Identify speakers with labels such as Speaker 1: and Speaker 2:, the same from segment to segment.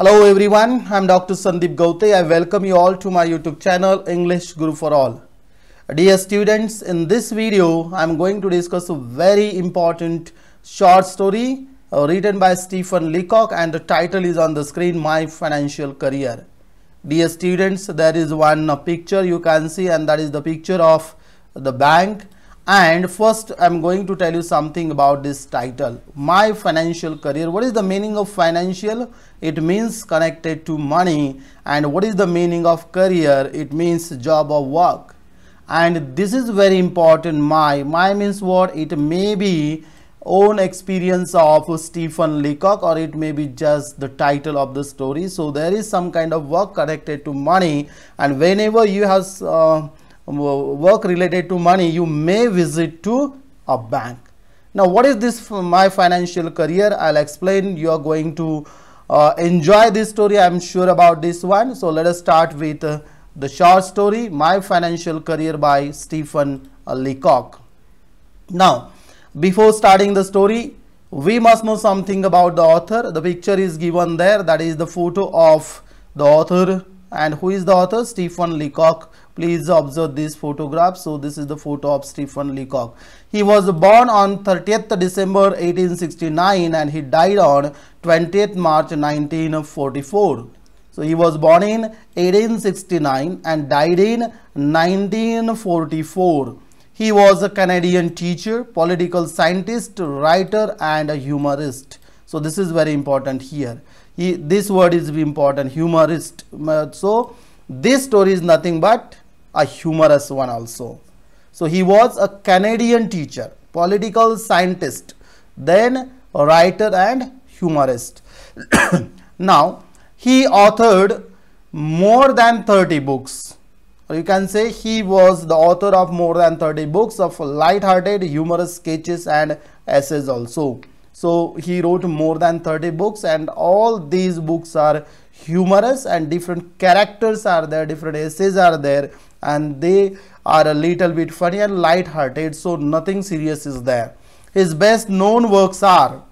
Speaker 1: Hello everyone, I'm Dr. Sandeep Gaute. I welcome you all to my YouTube channel English Guru for All. Dear students, in this video, I'm going to discuss a very important short story uh, written by Stephen Leacock and the title is on the screen, My Financial Career. Dear students, there is one picture you can see and that is the picture of the bank and first i'm going to tell you something about this title my financial career what is the meaning of financial it means connected to money and what is the meaning of career it means job or work and this is very important my my means what it may be own experience of Stephen Leacock or it may be just the title of the story so there is some kind of work connected to money and whenever you have uh, um, uh, work related to money, you may visit to a bank. Now, what is this my financial career? I'll explain. You are going to uh, enjoy this story. I'm sure about this one. So let us start with uh, the short story, My Financial Career by Stephen Leacock. Now, before starting the story, we must know something about the author. The picture is given there. That is the photo of the author. And who is the author? Stephen Leacock Please observe this photograph. So this is the photo of Stephen Leacock. He was born on 30th December 1869 and he died on 20th March 1944. So he was born in 1869 and died in 1944. He was a Canadian teacher, political scientist, writer and a humorist. So this is very important here. He, this word is important, humorist. So this story is nothing but a humorous one also. So he was a Canadian teacher, political scientist, then writer and humorist. now he authored more than 30 books. You can say he was the author of more than 30 books of light-hearted, humorous sketches and essays also. So he wrote more than 30 books and all these books are humorous and different characters are there, different essays are there and they are a little bit funny and light-hearted so nothing serious is there his best known works are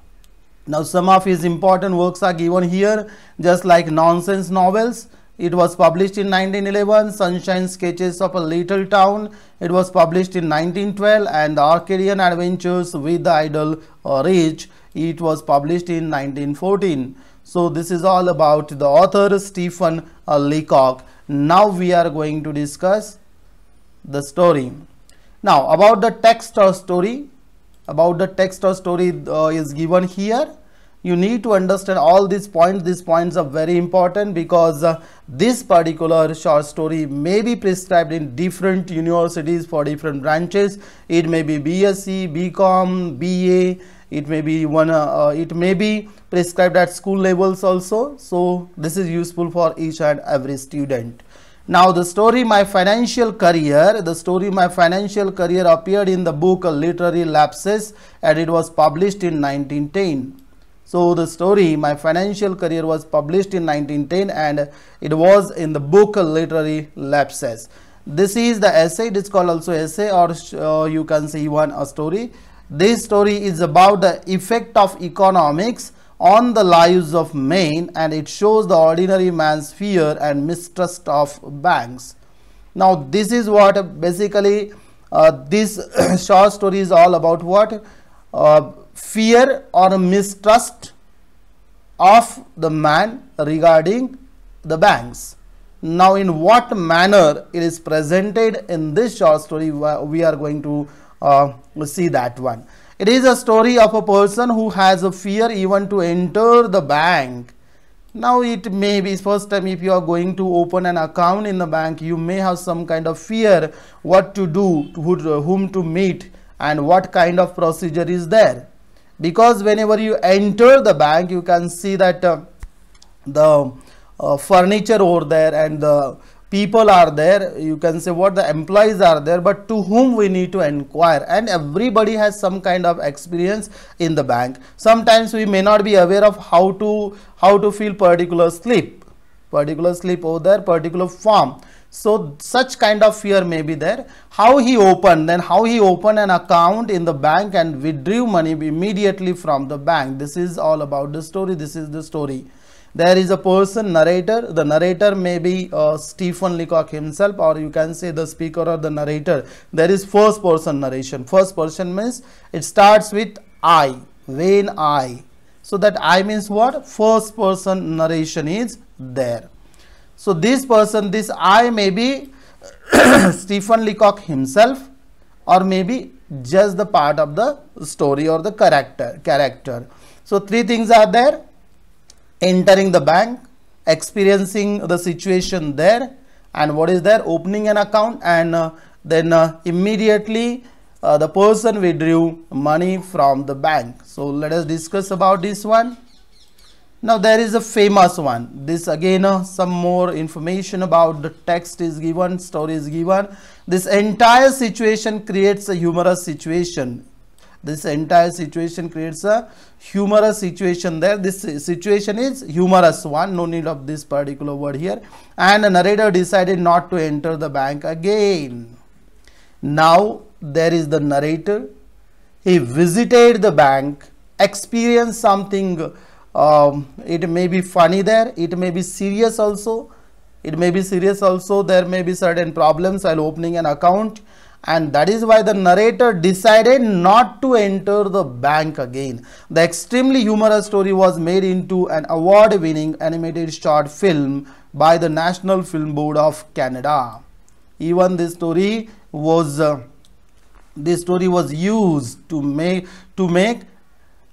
Speaker 1: now some of his important works are given here just like nonsense novels it was published in 1911 sunshine sketches of a little town it was published in 1912 and the arcadian adventures with the idol rich it was published in 1914 so this is all about the author stephen leacock now we are going to discuss the story now about the text or story about the text or story uh, is given here you need to understand all these points these points are very important because uh, this particular short story may be prescribed in different universities for different branches it may be bsc bcom ba it may be one uh, uh, it may be prescribed at school levels also so this is useful for each and every student now the story my financial career the story my financial career appeared in the book literary lapses and it was published in 1910 so the story, My Financial Career was published in 1910 and it was in the book Literary Lapses. This is the essay, it is called also essay or uh, you can say one a story. This story is about the effect of economics on the lives of men and it shows the ordinary man's fear and mistrust of banks. Now this is what basically uh, this short story is all about what? Uh, fear or mistrust of the man regarding the banks. Now, in what manner it is presented in this short story, we are going to uh, see that one. It is a story of a person who has a fear even to enter the bank. Now it may be first time if you are going to open an account in the bank, you may have some kind of fear what to do, who, whom to meet and what kind of procedure is there because whenever you enter the bank you can see that uh, the uh, furniture over there and the people are there you can say what the employees are there but to whom we need to inquire and everybody has some kind of experience in the bank sometimes we may not be aware of how to how to feel particular sleep particular sleep over there particular form so such kind of fear may be there. How he opened, then how he opened an account in the bank and withdrew money immediately from the bank. This is all about the story. This is the story. There is a person, narrator. The narrator may be uh, Stephen Leacock himself or you can say the speaker or the narrator. There is first person narration. First person means it starts with I, when I. So that I means what? First person narration is there. So this person, this I may be Stephen Leacock himself or maybe just the part of the story or the character. character. So three things are there, entering the bank, experiencing the situation there and what is there, opening an account and uh, then uh, immediately uh, the person withdrew money from the bank. So let us discuss about this one. Now there is a famous one. This again uh, some more information about the text is given, story is given. This entire situation creates a humorous situation. This entire situation creates a humorous situation there. This situation is humorous one. No need of this particular word here. And the narrator decided not to enter the bank again. Now there is the narrator. He visited the bank, experienced something um, it may be funny there it may be serious also it may be serious also there may be certain problems while opening an account and that is why the narrator decided not to enter the bank again. The extremely humorous story was made into an award-winning animated short film by the National Film Board of Canada. Even this story was uh, this story was used to make to make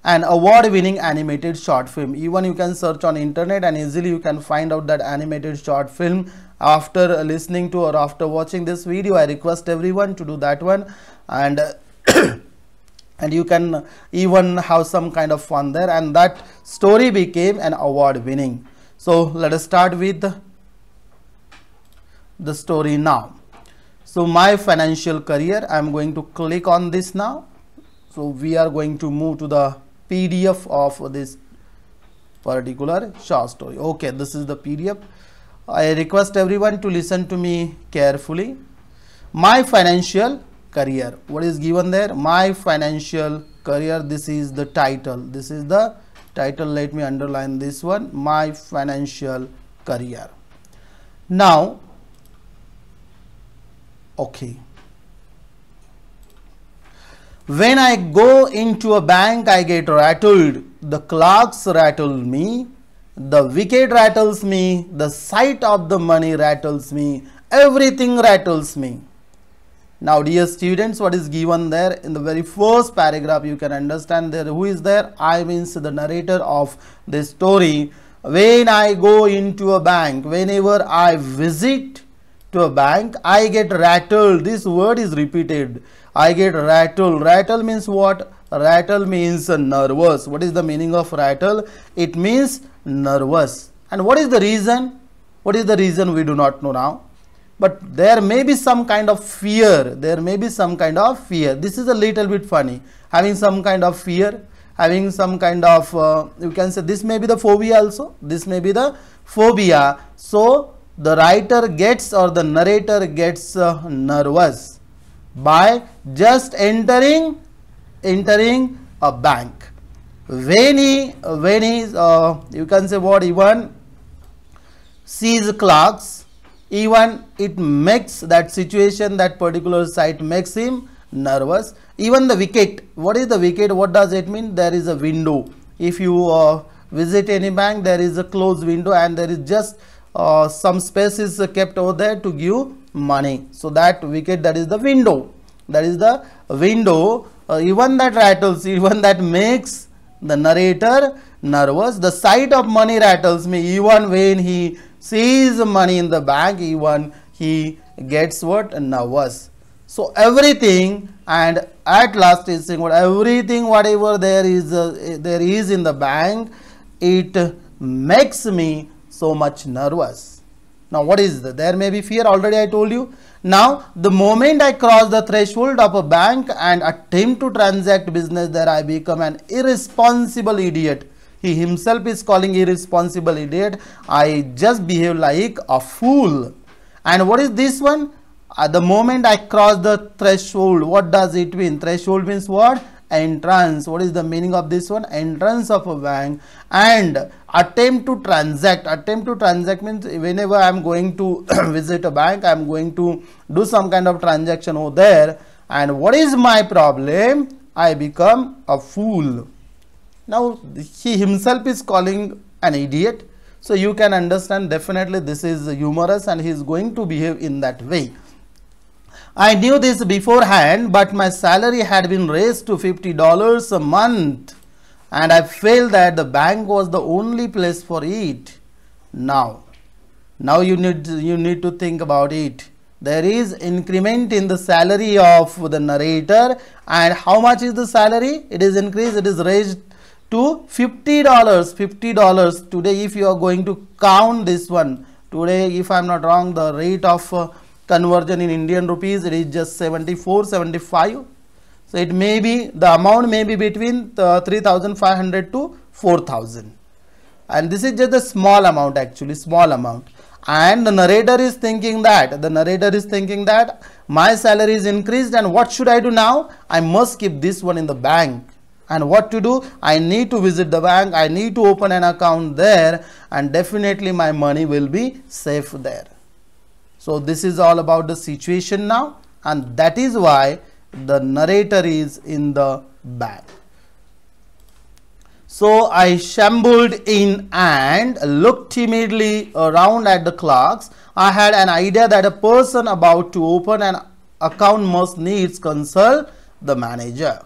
Speaker 1: an award-winning animated short film. Even you can search on internet and easily you can find out that animated short film after listening to or after watching this video. I request everyone to do that one and and you can even have some kind of fun there and that story became an award winning. So let us start with the story now. So my financial career, I'm going to click on this now. So we are going to move to the PDF of this particular short story. Okay, this is the PDF. I request everyone to listen to me carefully. My financial career. What is given there? My financial career. This is the title. This is the title. Let me underline this one. My financial career. Now, okay. When I go into a bank, I get rattled. The clerks rattle me. The wicket rattles me. The sight of the money rattles me. Everything rattles me. Now, dear students, what is given there in the very first paragraph, you can understand there who is there? I means the narrator of this story. When I go into a bank, whenever I visit to a bank, I get rattled. This word is repeated. I get rattle. Rattle means what? Rattle means nervous. What is the meaning of rattle? It means nervous. And what is the reason? What is the reason we do not know now? But there may be some kind of fear. There may be some kind of fear. This is a little bit funny. Having some kind of fear, having some kind of, uh, you can say this may be the phobia also. This may be the phobia. So the writer gets or the narrator gets uh, nervous by just entering entering a bank when he when he uh, you can say what even sees clerks even it makes that situation that particular site makes him nervous even the wicket what is the wicket what does it mean there is a window if you uh, visit any bank there is a closed window and there is just uh, some space is kept over there to give money so that wicket that is the window that is the window uh, even that rattles even that makes the narrator nervous the sight of money rattles me even when he sees money in the bank even he gets what nervous so everything and at last is saying what everything whatever there is uh, there is in the bank it makes me so much nervous now what is the, there may be fear already I told you. Now the moment I cross the threshold of a bank and attempt to transact business there I become an irresponsible idiot. He himself is calling irresponsible idiot. I just behave like a fool. And what is this one? At uh, the moment I cross the threshold, what does it mean? Threshold means what? Entrance. What is the meaning of this one? Entrance of a bank. And attempt to transact attempt to transact means whenever i'm going to visit a bank i'm going to do some kind of transaction over there and what is my problem i become a fool now he himself is calling an idiot so you can understand definitely this is humorous and he is going to behave in that way i knew this beforehand but my salary had been raised to 50 dollars a month and I felt that the bank was the only place for it now. Now you need, you need to think about it. There is increment in the salary of the narrator and how much is the salary? It is increased, it is raised to $50, $50 today if you are going to count this one. Today if I am not wrong the rate of uh, conversion in Indian rupees it is just 74, 75 so it may be the amount may be between uh, 3500 to 4000 and this is just a small amount actually small amount and the narrator is thinking that the narrator is thinking that my salary is increased and what should I do now I must keep this one in the bank and what to do I need to visit the bank I need to open an account there and definitely my money will be safe there so this is all about the situation now and that is why the narrator is in the bag. So I shambled in and looked timidly around at the clerks. I had an idea that a person about to open an account must needs consult the manager.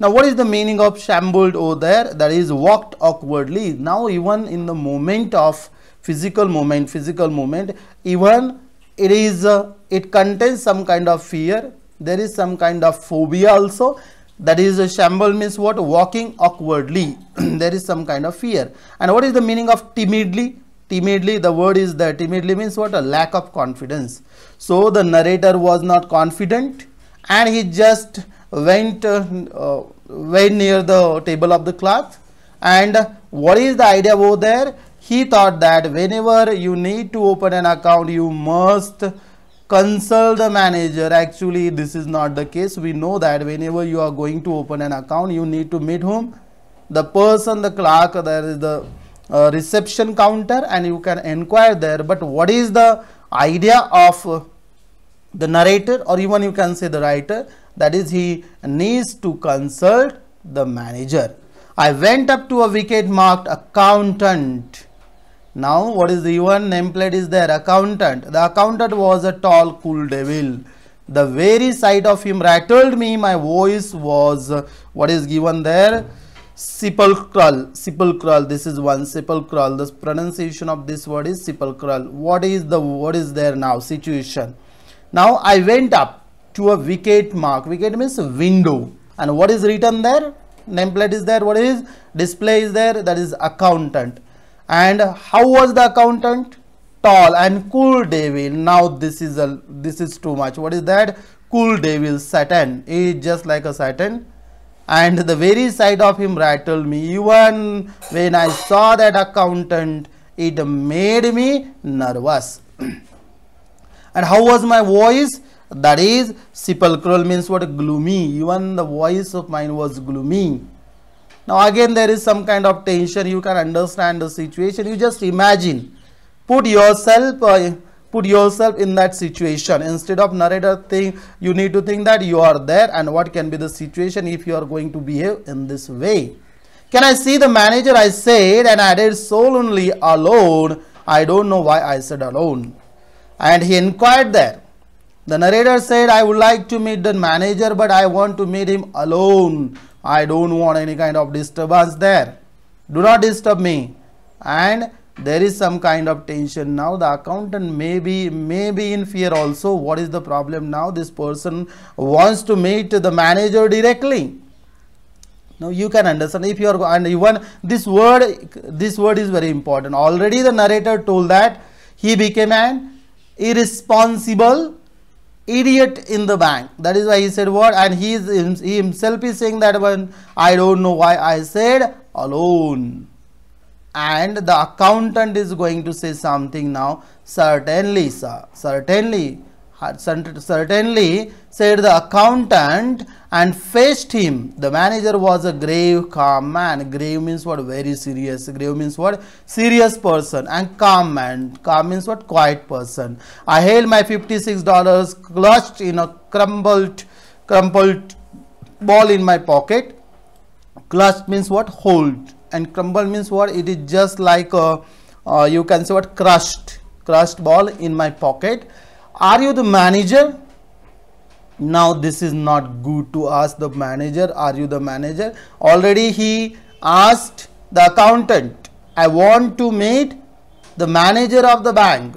Speaker 1: Now, what is the meaning of shambled over there? That is walked awkwardly. Now, even in the moment of physical moment, physical moment, even it is, uh, it contains some kind of fear, there is some kind of phobia also that is a shamble means what walking awkwardly there is some kind of fear and what is the meaning of timidly timidly the word is the timidly means what a lack of confidence so the narrator was not confident and he just went uh, uh, near the table of the cloth and what is the idea over there he thought that whenever you need to open an account you must consult the manager actually this is not the case we know that whenever you are going to open an account you need to meet whom the person the clerk there is the uh, reception counter and you can inquire there but what is the idea of uh, the narrator or even you can say the writer that is he needs to consult the manager i went up to a wicket marked accountant now what is given nameplate is there accountant. The accountant was a tall cool devil. The very sight of him rattled me. My voice was uh, what is given there sepulchral sepulchral this is one sepulchral the pronunciation of this word is sepulchral what is the what is there now situation now i went up to a wicket mark wicket means window and what is written there nameplate is there what is display is there that is accountant and how was the accountant tall and cool devil now this is a this is too much what is that cool devil satan he is just like a satan and the very sight of him rattled me even when i saw that accountant it made me nervous and how was my voice that is sepulchral means what gloomy even the voice of mine was gloomy now again there is some kind of tension, you can understand the situation, you just imagine, put yourself, uh, put yourself in that situation. Instead of narrator thing, you need to think that you are there and what can be the situation if you are going to behave in this way. Can I see the manager? I said and I did so lonely alone. I don't know why I said alone. And he inquired there. The narrator said, I would like to meet the manager, but I want to meet him alone I don't want any kind of disturbance there. Do not disturb me. And there is some kind of tension now the accountant may be may be in fear also what is the problem now this person wants to meet the manager directly now you can understand if you are and even this word this word is very important already the narrator told that he became an irresponsible idiot in the bank. That is why he said what? And he, is, he himself is saying that one, I don't know why I said alone. And the accountant is going to say something now. Certainly, sir. Certainly, certainly said the accountant and faced him. The manager was a grave, calm man. Grave means what? Very serious. Grave means what? Serious person and calm man. Calm means what? Quiet person. I held my $56 clutched in a crumbled, crumpled ball in my pocket. Clutched means what? Hold. And crumble means what? It is just like a, uh, you can say what? Crushed. Crushed ball in my pocket are you the manager now this is not good to ask the manager are you the manager already he asked the accountant i want to meet the manager of the bank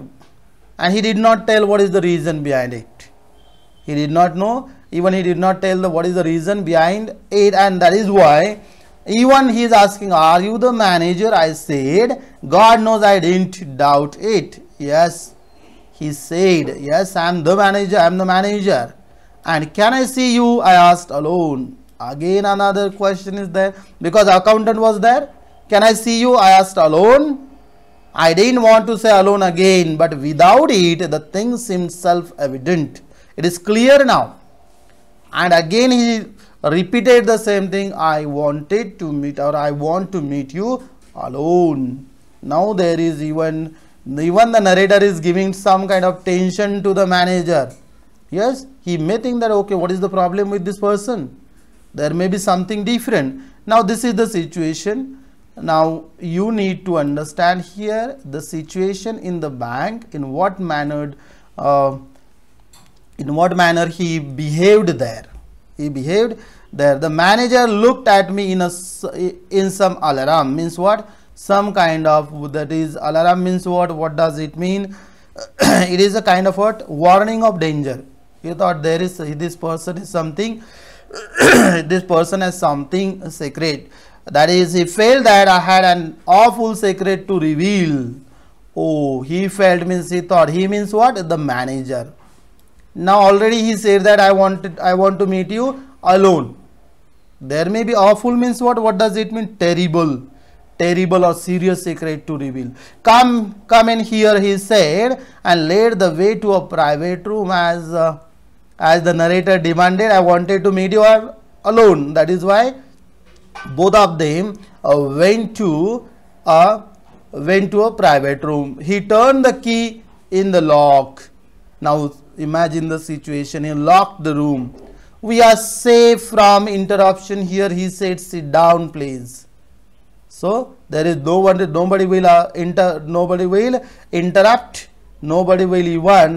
Speaker 1: and he did not tell what is the reason behind it he did not know even he did not tell the what is the reason behind it and that is why even he is asking are you the manager i said god knows i didn't doubt it yes he said, Yes, I'm the manager, I'm the manager. And can I see you? I asked alone. Again, another question is there because accountant was there. Can I see you? I asked alone. I didn't want to say alone again, but without it, the thing seemed self evident. It is clear now. And again, he repeated the same thing I wanted to meet or I want to meet you alone. Now there is even even the narrator is giving some kind of tension to the manager yes he may think that okay what is the problem with this person there may be something different now this is the situation now you need to understand here the situation in the bank in what manner uh, in what manner he behaved there he behaved there the manager looked at me in a in some alarm means what some kind of that is alarm means what what does it mean it is a kind of what warning of danger you thought there is this person is something this person has something secret that is he felt that i had an awful secret to reveal oh he felt means he thought he means what the manager now already he said that i wanted i want to meet you alone there may be awful means what what does it mean terrible terrible or serious secret to reveal. Come, come in here, he said, and led the way to a private room as, uh, as the narrator demanded. I wanted to meet you alone. That is why both of them uh, went to a went to a private room. He turned the key in the lock. Now imagine the situation. He locked the room. We are safe from interruption here. He said, sit down, please so there is no one nobody will uh, inter nobody will interrupt nobody will even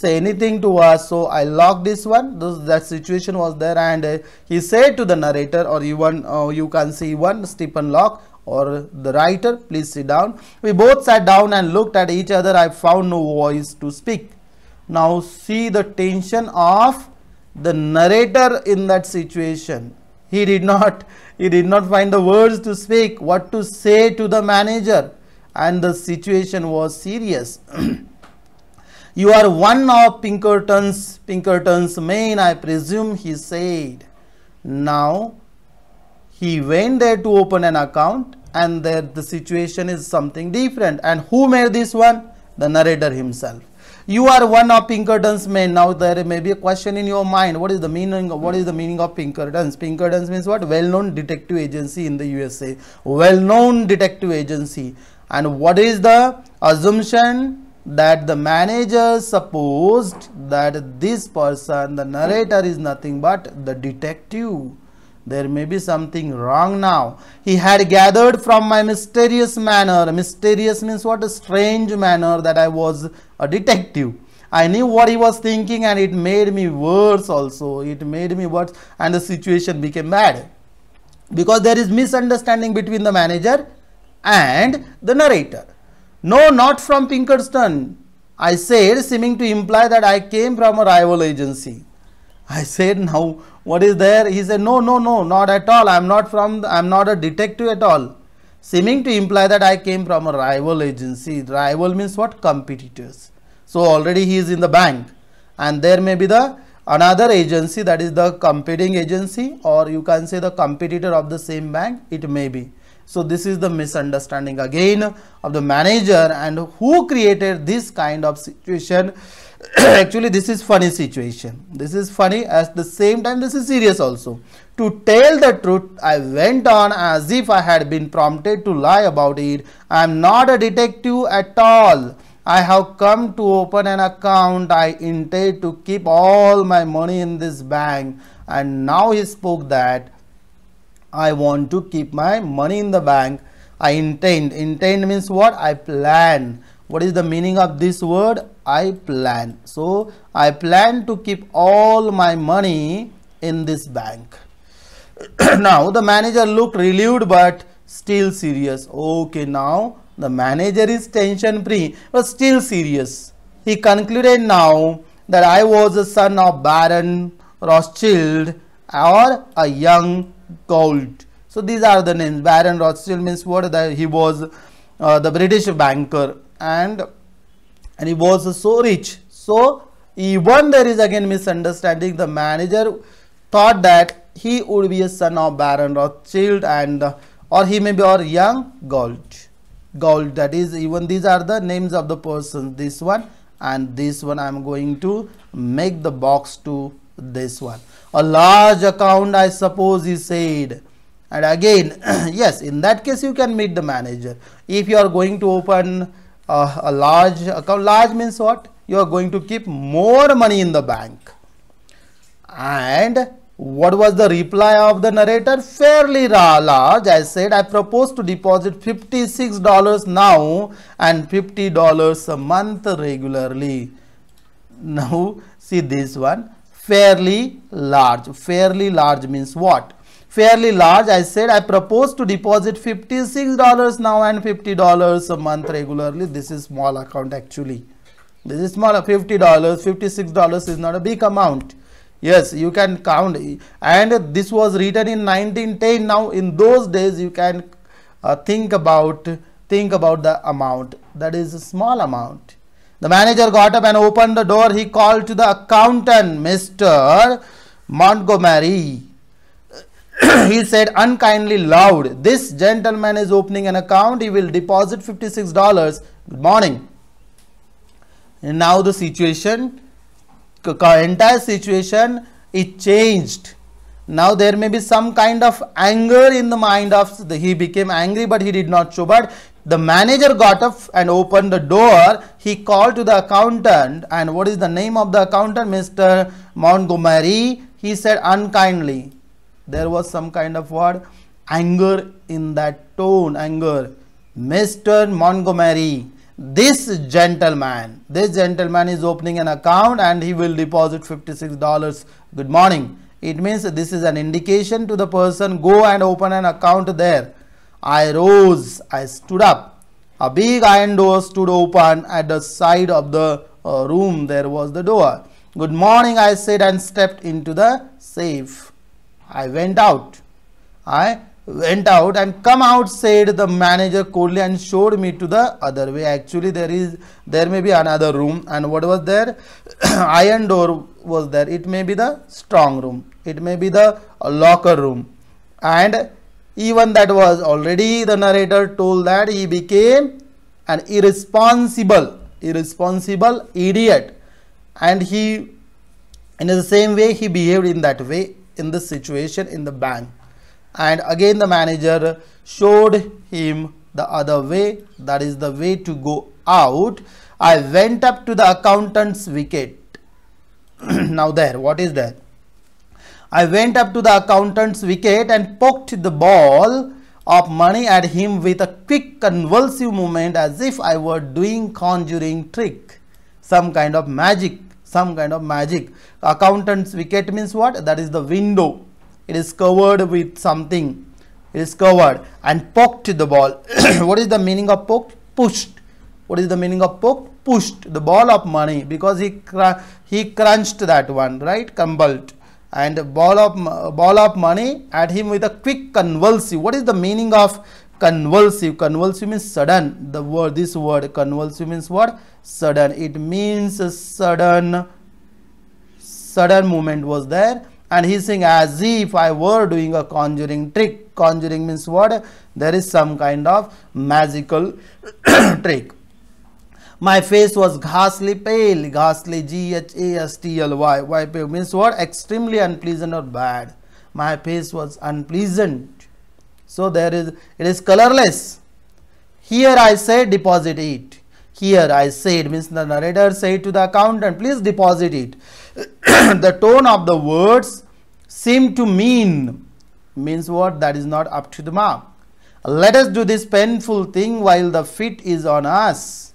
Speaker 1: say anything to us so i locked this one this, that situation was there and uh, he said to the narrator or even uh, you can see one stephen Lock, or the writer please sit down we both sat down and looked at each other i found no voice to speak now see the tension of the narrator in that situation he did not, he did not find the words to speak, what to say to the manager. And the situation was serious. you are one of Pinkerton's, Pinkerton's men, I presume, he said. Now, he went there to open an account and there the situation is something different. And who made this one? The narrator himself. You are one of Pinkerton's men. Now there may be a question in your mind. What is the meaning? Of, what is the meaning of Pinkerton's? Pinkerton's means what? Well-known detective agency in the USA. Well-known detective agency. And what is the assumption? that the manager supposed that this person the narrator is nothing but the detective there may be something wrong now. He had gathered from my mysterious manner. Mysterious means what a strange manner that I was a detective. I knew what he was thinking and it made me worse also. It made me worse and the situation became bad. Because there is misunderstanding between the manager and the narrator. No, not from Pinkerton. I said, seeming to imply that I came from a rival agency. I said, now what is there? He said, no, no, no, not at all. I'm not from, the, I'm not a detective at all. Seeming to imply that I came from a rival agency. Rival means what? Competitors. So already he is in the bank and there may be the another agency that is the competing agency or you can say the competitor of the same bank. It may be. So this is the misunderstanding again of the manager and who created this kind of situation actually this is funny situation this is funny at the same time this is serious also to tell the truth i went on as if i had been prompted to lie about it i am not a detective at all i have come to open an account i intend to keep all my money in this bank and now he spoke that i want to keep my money in the bank i intend intend means what i plan what is the meaning of this word I plan. So I plan to keep all my money in this bank. now the manager looked relieved but still serious. Okay, now the manager is tension free but still serious. He concluded now that I was a son of Baron Rothschild or a young gold. So these are the names. Baron Rothschild means what? That he was uh, the British banker and and he was so rich. So even there is again misunderstanding. The manager thought that he would be a son of Baron Rothschild and uh, or he may be or young Gold. Gold that is even these are the names of the persons. This one and this one I am going to make the box to this one. A large account I suppose he said and again yes in that case you can meet the manager if you are going to open uh, a large account large means what you are going to keep more money in the bank and what was the reply of the narrator fairly large i said i propose to deposit 56 dollars now and 50 dollars a month regularly now see this one fairly large fairly large means what fairly large. I said I propose to deposit $56 now and $50 a month regularly. This is small account actually. This is small $50, $56 is not a big amount. Yes, you can count and this was written in 1910. Now in those days you can uh, think about think about the amount that is a small amount. The manager got up and opened the door. He called to the accountant, Mr. Montgomery. he said unkindly loud, this gentleman is opening an account. He will deposit $56. Good morning. And now the situation, entire situation, it changed. Now there may be some kind of anger in the mind of the, he became angry, but he did not show. But the manager got up and opened the door. He called to the accountant. And what is the name of the accountant? Mr. Montgomery. He said unkindly there was some kind of what anger in that tone anger mr montgomery this gentleman this gentleman is opening an account and he will deposit 56 dollars good morning it means this is an indication to the person go and open an account there i rose i stood up a big iron door stood open at the side of the uh, room there was the door good morning i said and stepped into the safe I went out. I went out and come out said the manager coldly and showed me to the other way actually there is there may be another room and what was there iron door was there it may be the strong room it may be the locker room and even that was already the narrator told that he became an irresponsible irresponsible idiot and he in the same way he behaved in that way in this situation in the bank and again the manager showed him the other way that is the way to go out I went up to the accountant's wicket now there what is there I went up to the accountant's wicket and poked the ball of money at him with a quick convulsive movement as if I were doing conjuring trick some kind of magic some kind of magic. Accountant's wicket means what? That is the window. It is covered with something. It is covered and poked the ball. what is the meaning of poked? Pushed. What is the meaning of poked? Pushed the ball of money because he cr he crunched that one, right? Crumbled and ball of ball of money at him with a quick convulsive. What is the meaning of convulsive convulsive means sudden the word this word convulsive means what sudden it means sudden sudden movement was there and he's saying as if i were doing a conjuring trick conjuring means what there is some kind of magical trick my face was ghastly pale ghastly Why pale means what extremely unpleasant or bad my face was unpleasant so there is, it is colorless. Here I say deposit it. Here I said means the narrator said to the accountant, please deposit it. the tone of the words seem to mean means what that is not up to the mark. Let us do this painful thing while the fit is on us.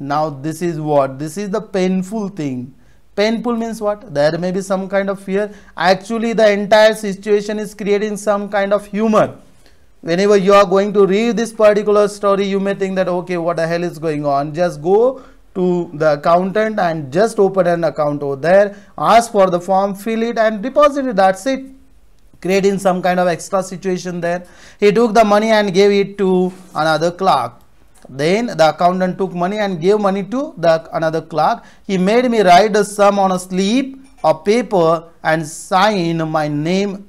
Speaker 1: Now this is what? This is the painful thing painful means what there may be some kind of fear actually the entire situation is creating some kind of humor whenever you are going to read this particular story you may think that okay what the hell is going on just go to the accountant and just open an account over there ask for the form fill it and deposit it that's it creating some kind of extra situation there he took the money and gave it to another clerk then the accountant took money and gave money to the another clerk. He made me write a sum on a slip of paper and sign my name.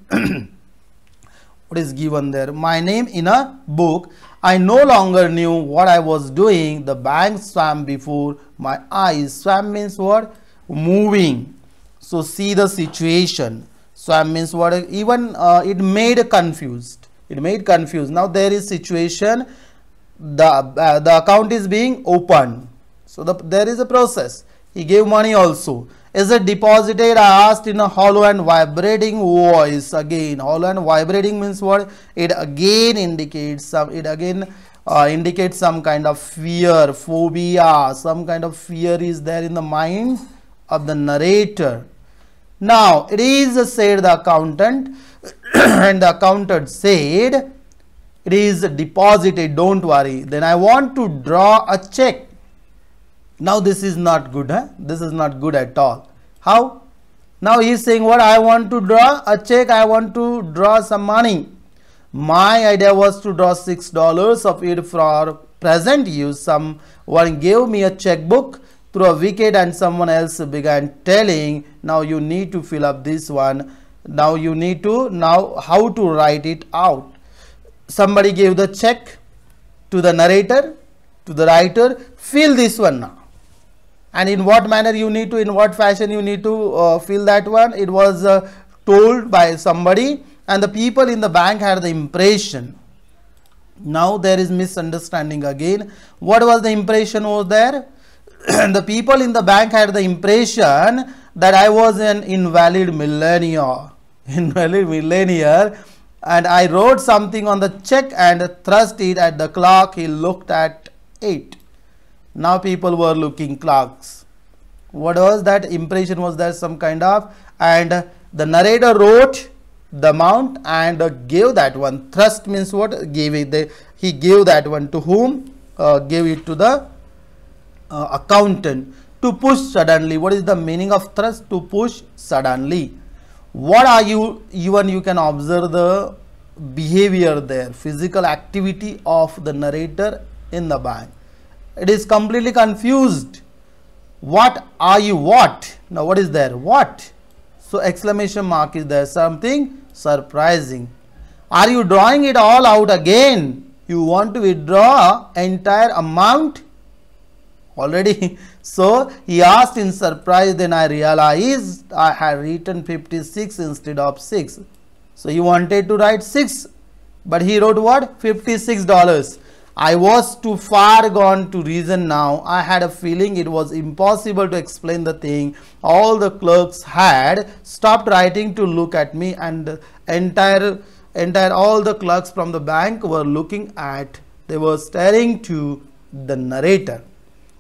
Speaker 1: what is given there? My name in a book. I no longer knew what I was doing. The bank swam before my eyes. Swam means what? Moving. So see the situation. Swam means what? Even uh, it made confused. It made confused. Now there is situation the uh, the account is being opened so the, there is a process he gave money also is it deposited i asked in a hollow and vibrating voice again hollow and vibrating means what it again indicates some it again uh, indicates some kind of fear phobia some kind of fear is there in the mind of the narrator now it is said the accountant and the accountant said it is deposited don't worry then i want to draw a check now this is not good huh? this is not good at all how now he is saying what i want to draw a check i want to draw some money my idea was to draw six dollars of it for present use someone gave me a checkbook through a wicket and someone else began telling now you need to fill up this one now you need to now how to write it out somebody gave the check to the narrator, to the writer, fill this one now. And in what manner you need to, in what fashion you need to uh, fill that one, it was uh, told by somebody and the people in the bank had the impression. Now there is misunderstanding again. What was the impression over there? the people in the bank had the impression that I was an invalid millionaire. Invalid millionaire and I wrote something on the check and thrust it at the clock. He looked at it. Now people were looking clocks. What was that impression was there some kind of and the narrator wrote the amount and gave that one thrust means what gave it the, he gave that one to whom uh, gave it to the uh, accountant to push suddenly what is the meaning of thrust to push suddenly what are you even you can observe the behavior there physical activity of the narrator in the bank it is completely confused what are you what now what is there what so exclamation mark is there something surprising are you drawing it all out again you want to withdraw entire amount already so he asked in surprise then i realized i had written 56 instead of 6 so he wanted to write 6 but he wrote what 56 dollars i was too far gone to reason now i had a feeling it was impossible to explain the thing all the clerks had stopped writing to look at me and entire entire all the clerks from the bank were looking at they were staring to the narrator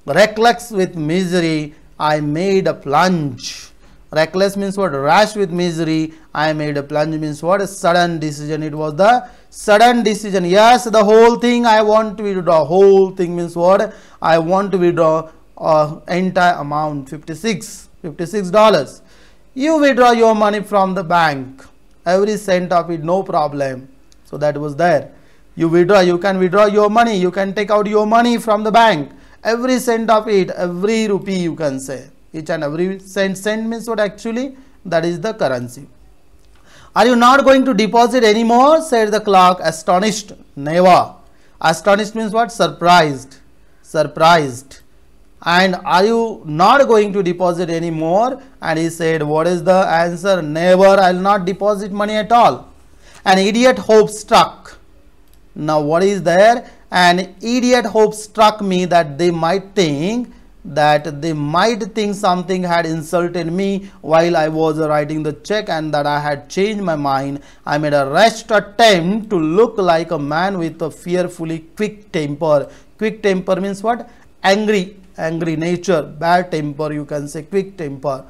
Speaker 1: Reckless with misery, I made a plunge. Reckless means what? Rash with misery, I made a plunge means what? A sudden decision. It was the sudden decision. Yes, the whole thing I want to withdraw. Whole thing means what? I want to withdraw uh, entire amount 56 $56. You withdraw your money from the bank. Every cent of it, no problem. So that was there. You withdraw, you can withdraw your money. You can take out your money from the bank every cent of it every rupee you can say each and every cent cent means what actually that is the currency are you not going to deposit anymore said the clerk astonished never astonished means what surprised surprised and are you not going to deposit anymore and he said what is the answer never i'll not deposit money at all an idiot hope struck now what is there an idiot hope struck me that they might think that they might think something had insulted me while I was writing the check and that I had changed my mind. I made a rash attempt to look like a man with a fearfully quick temper. Quick temper means what? Angry, angry nature, bad temper, you can say quick temper.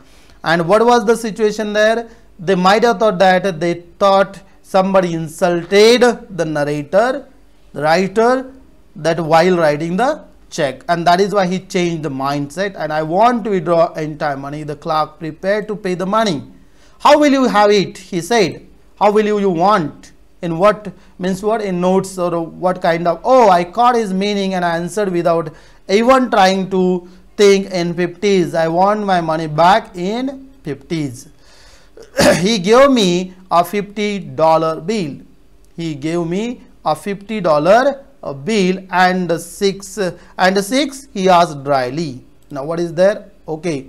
Speaker 1: And what was the situation there? They might have thought that they thought somebody insulted the narrator writer that while writing the check and that is why he changed the mindset and I want to withdraw entire money. The clerk prepared to pay the money. How will you have it? He said. How will you, you want? In what means what in notes or what kind of oh I caught his meaning and I answered without even trying to think in 50s. I want my money back in 50s. he gave me a $50 bill. He gave me a $50 bill and 6 and 6 he asked dryly. Now what is there? Okay,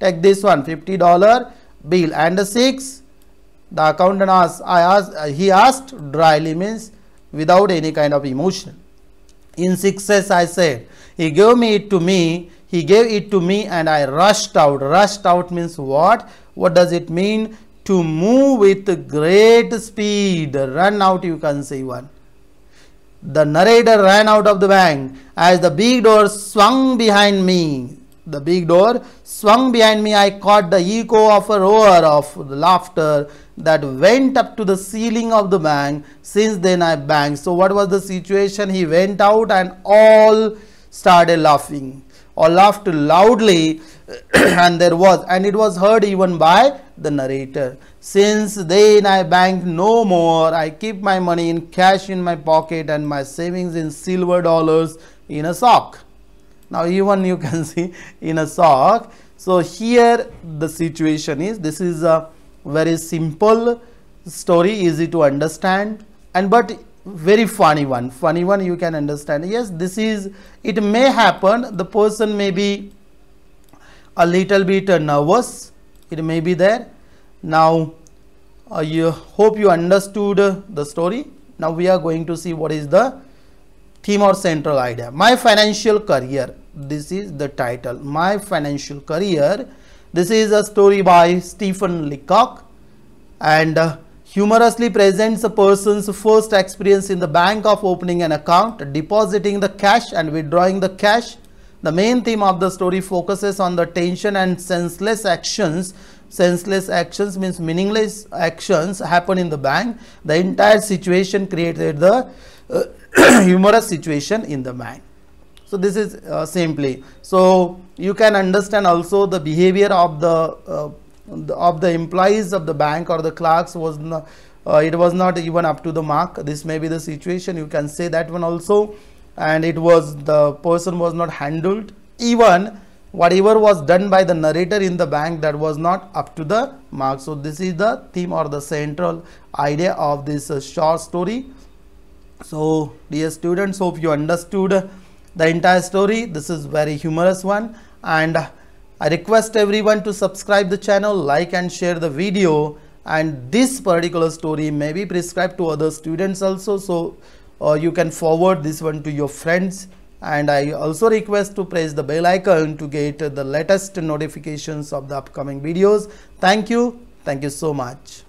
Speaker 1: take this one $50 bill and 6. The accountant asked, I asked, uh, he asked dryly means without any kind of emotion. In sixes, I said, he gave me it to me, he gave it to me and I rushed out. Rushed out means what? What does it mean? To move with great speed, run out you can say one the narrator ran out of the bank as the big door swung behind me. The big door swung behind me. I caught the echo of a roar of laughter that went up to the ceiling of the bank. Since then, I banged. So, what was the situation? He went out and all started laughing or laughed loudly, and there was, and it was heard even by the narrator. Since then I bank no more. I keep my money in cash in my pocket and my savings in silver dollars in a sock. Now even you can see in a sock. So here the situation is this is a very simple story easy to understand and but very funny one funny one you can understand yes this is it may happen the person may be a little bit nervous it may be there now uh, you hope you understood the story now we are going to see what is the theme or central idea my financial career this is the title my financial career this is a story by stephen leacock and uh, humorously presents a person's first experience in the bank of opening an account depositing the cash and withdrawing the cash the main theme of the story focuses on the tension and senseless actions. Senseless actions means meaningless actions happen in the bank. The entire situation created the uh, humorous situation in the bank. So this is uh, simply. So you can understand also the behavior of the, uh, the of the employees of the bank or the clerks was not, uh, it was not even up to the mark. This may be the situation. You can say that one also and it was the person was not handled even whatever was done by the narrator in the bank that was not up to the mark so this is the theme or the central idea of this uh, short story so dear students hope you understood the entire story this is very humorous one and i request everyone to subscribe the channel like and share the video and this particular story may be prescribed to other students also so or you can forward this one to your friends and I also request to press the bell icon to get the latest notifications of the upcoming videos. Thank you. Thank you so much.